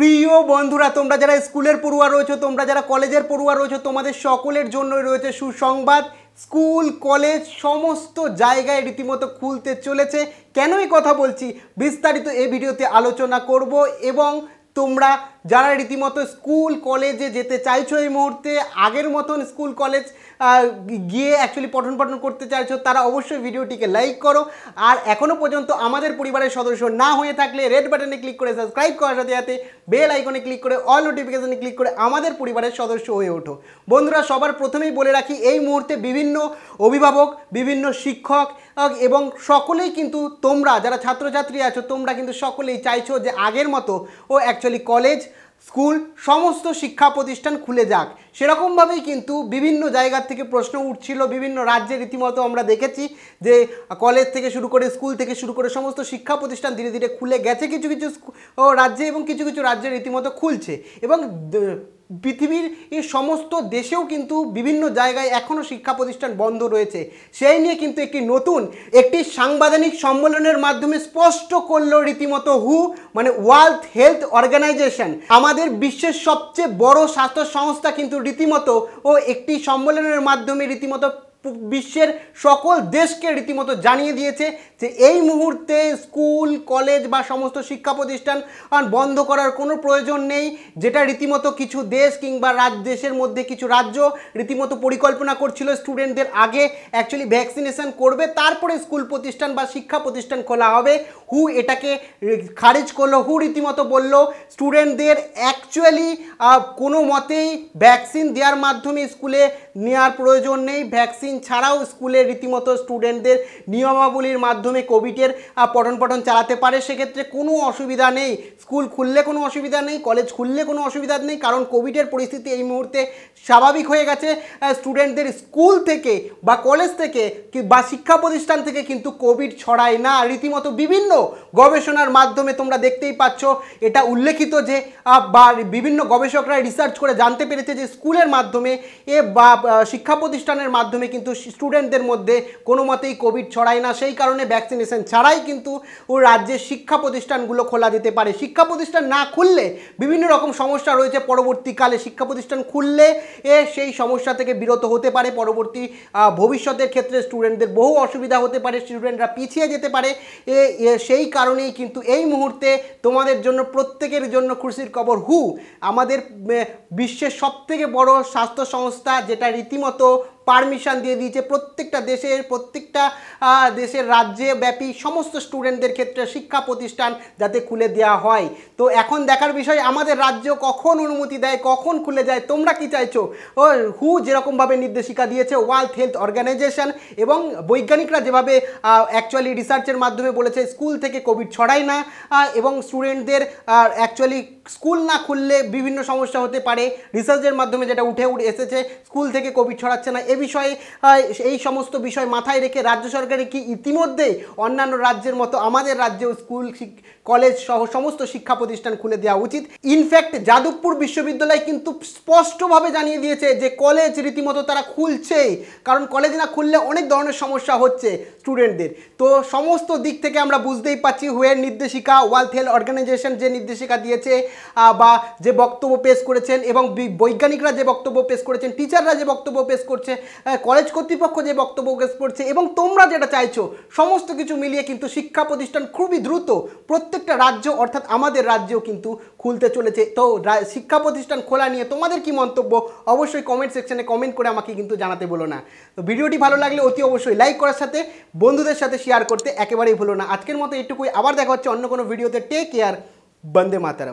প্রিয় বন্ধুরা তোমরা যারা স্কুলের পড়ুয়া রয়েছে তোমরা যারা কলেজের পড়ুয়া রয়েছে তোমাদের সকলের জন্যই রয়েছে সুসংবাদ স্কুল কলেজ সমস্ত জায়গায় রীতিমতো খুলতে চলেছে কেনই কথা বলছি বিস্তারিত এই ভিডিওতে আলোচনা করব এবং তোমরা যারা রীতিমতো স্কুল কলেজে যেতে চাইছো এই মুহূর্তে আগের মতন স্কুল কলেজ গিয়ে অ্যাকচুয়ালি পঠন পাঠন করতে চাইছো তারা অবশ্যই ভিডিওটিকে লাইক করো আর এখনও পর্যন্ত আমাদের পরিবারের সদস্য না হয়ে থাকলে রেড বাটনে ক্লিক করে সাবস্ক্রাইব করার সাথে সাথে বেল আইকনে ক্লিক করে অল নোটিফিকেশানে ক্লিক করে আমাদের পরিবারের সদস্য হয়ে ওঠো বন্ধুরা সবার প্রথমেই বলে রাখি এই মুহূর্তে বিভিন্ন অভিভাবক বিভিন্ন শিক্ষক এবং সকলেই কিন্তু তোমরা যারা ছাত্রছাত্রী আছো তোমরা কিন্তু সকলেই চাইছো যে আগের মতো ও অ্যাকচুয়ালি কলেজ স্কুল সমস্ত শিক্ষা প্রতিষ্ঠান খুলে যাক সেরকমভাবেই কিন্তু বিভিন্ন জায়গা থেকে প্রশ্ন উঠছিল বিভিন্ন রাজ্যে রীতিমতো আমরা দেখেছি যে কলেজ থেকে শুরু করে স্কুল থেকে শুরু করে সমস্ত শিক্ষা প্রতিষ্ঠান ধীরে ধীরে খুলে গেছে কিছু কিছু রাজ্যে এবং কিছু কিছু রাজ্যে রীতিমতো খুলছে এবং পৃথিবীর সমস্ত দেশেও কিন্তু বিভিন্ন জায়গায় এখনও শিক্ষা প্রতিষ্ঠান বন্ধ রয়েছে সেই নিয়ে কিন্তু একটি নতুন একটি সাংবিধানিক সম্মেলনের মাধ্যমে স্পষ্ট করল রীতিমতো হু মানে ওয়ার্ল্ড হেলথ অর্গানাইজেশন আমাদের বিশ্বের সবচেয়ে বড় স্বাস্থ্য সংস্থা কিন্তু রীতিমতো ও একটি সম্মেলনের মাধ্যমে রীতিমতো বিশ্বের সকল দেশকে রীতিমতো জানিয়ে দিয়েছে যে এই মুহূর্তে স্কুল কলেজ বা সমস্ত শিক্ষা প্রতিষ্ঠান বন্ধ করার কোনো প্রয়োজন নেই যেটা রীতিমতো কিছু দেশ কিংবা রাজ দেশের মধ্যে কিছু রাজ্য রীতিমতো পরিকল্পনা করছিল স্টুডেন্টদের আগে অ্যাকচুয়ালি ভ্যাকসিনেশন করবে তারপরে স্কুল প্রতিষ্ঠান বা শিক্ষা প্রতিষ্ঠান খোলা হবে হু এটাকে খারিজ করলো হু রীতিমতো বলল স্টুডেন্টদের অ্যাকচুয়ালি কোনো মতেই ভ্যাকসিন দেওয়ার মাধ্যমে স্কুলে নেওয়ার প্রয়োজন নেই ভ্যাকসিন ছাড়াও স্কুলে রীতিমতো স্টুডেন্টদের নিয়মাবলীর মাধ্যমে কোভিডের পঠন পঠন চালাতে পারে সেক্ষেত্রে কোনো অসুবিধা নেই স্কুল খুললে কোনো অসুবিধা নেই কলেজ খুললে কোনো অসুবিধা নেই কারণ কোভিডের পরিস্থিতি এই মুহূর্তে স্বাভাবিক হয়ে গেছে স্টুডেন্টদের স্কুল থেকে বা কলেজ থেকে বা শিক্ষা প্রতিষ্ঠান থেকে কিন্তু কোভিড ছড়ায় না রীতিমতো বিভিন্ন গবেষণার মাধ্যমে তোমরা দেখতেই পাচ্ছ এটা উল্লেখিত যে বা বিভিন্ন গবেষকরা রিসার্চ করে জানতে পেরেছে যে স্কুলের মাধ্যমে এ বা শিক্ষা প্রতিষ্ঠানের মাধ্যমে কিন্তু স্টুডেন্টদের মধ্যে কোনো মতেই কোভিড ছড়ায় না সেই কারণে ভ্যাকসিনেশন ছাড়াই কিন্তু ও রাজ্যের শিক্ষা প্রতিষ্ঠানগুলো খোলা যেতে পারে শিক্ষা প্রতিষ্ঠান না খুললে বিভিন্ন রকম সমস্যা রয়েছে পরবর্তীকালে শিক্ষা প্রতিষ্ঠান খুললে এ সেই সমস্যা থেকে বিরত হতে পারে পরবর্তী ভবিষ্যতের ক্ষেত্রে স্টুডেন্টদের বহু অসুবিধা হতে পারে স্টুডেন্টরা পিছিয়ে যেতে পারে এ সেই কারণেই কিন্তু এই মুহূর্তে তোমাদের জন্য প্রত্যেকের জন্য খুশির খবর হু আমাদের বিশ্বের সবথেকে বড় স্বাস্থ্য সংস্থা যেটা রীতিমতো পারমিশন দিয়ে দিয়েছে প্রত্যেকটা দেশের প্রত্যেকটা দেশের রাজ্যে ব্যাপী সমস্ত স্টুডেন্টদের ক্ষেত্রে শিক্ষা প্রতিষ্ঠান যাতে খুলে দেওয়া হয় তো এখন দেখার বিষয় আমাদের রাজ্য কখন অনুমতি দেয় কখন খুলে যায় তোমরা কি চাইছো ও হু যেরকমভাবে নির্দেশিকা দিয়েছে ওয়ার্ল্ড হেলথ অর্গানাইজেশন এবং বৈজ্ঞানিকরা যেভাবে অ্যাকচুয়ালি রিসার্চের মাধ্যমে বলেছে স্কুল থেকে কোভিড ছড়ায় না এবং স্টুডেন্টদের অ্যাকচুয়ালি স্কুল না খুললে বিভিন্ন সমস্যা হতে পারে রিসার্চের মাধ্যমে যেটা উঠে উঠে এসেছে স্কুল থেকে কোভিড ছড়াচ্ছে না এ বিষয়ে এই সমস্ত বিষয় মাথায় রেখে রাজ্য সরকারের কি ইতিমধ্যে অন্যান্য রাজ্যের মতো আমাদের রাজ্যেও স্কুল কলেজ সহ সমস্ত শিক্ষা প্রতিষ্ঠান খুলে দেওয়া উচিত ইনফ্যাক্ট যাদবপুর বিশ্ববিদ্যালয় কিন্তু স্পষ্টভাবে জানিয়ে দিয়েছে যে কলেজ রীতিমতো তারা খুলছেই কারণ কলেজ না খুললে অনেক ধরনের সমস্যা হচ্ছে স্টুডেন্টদের তো সমস্ত দিক থেকে আমরা বুঝতেই পাচ্ছি হুয়ের নির্দেশিকা ওয়ার্ল্ড হেলথ অর্গানাইজেশন যে নির্দেশিকা দিয়েছে বা যে বক্তব্য পেশ করেছেন এবং বৈজ্ঞানিকরা যে বক্তব্য পেশ করেছেন টিচাররা যে বক্তব্য পেশ করছে কলেজ কর্তৃপক্ষ যে বক্তব্য পেশ করছে এবং তোমরা যেটা চাইছো সমস্ত কিছু মিলিয়ে কিন্তু শিক্ষা প্রতিষ্ঠান খুবই দ্রুত প্রত্যেকটা রাজ্য অর্থাৎ আমাদের রাজ্যেও কিন্তু খুলতে চলেছে তো শিক্ষা প্রতিষ্ঠান খোলা নিয়ে তোমাদের কি মন্তব্য অবশ্যই কমেন্ট সেকশনে কমেন্ট করে আমাকে কিন্তু জানাতে বলো না তো ভিডিওটি ভালো লাগলে অতি অবশ্যই লাইক করার সাথে বন্ধুদের সাথে শেয়ার করতে একেবারেই ভুলো না আজকের মতো এটুকুই আবার দেখা হচ্ছে অন্য কোনো ভিডিওতে টেক কেয়ার বন্দে মাতারাম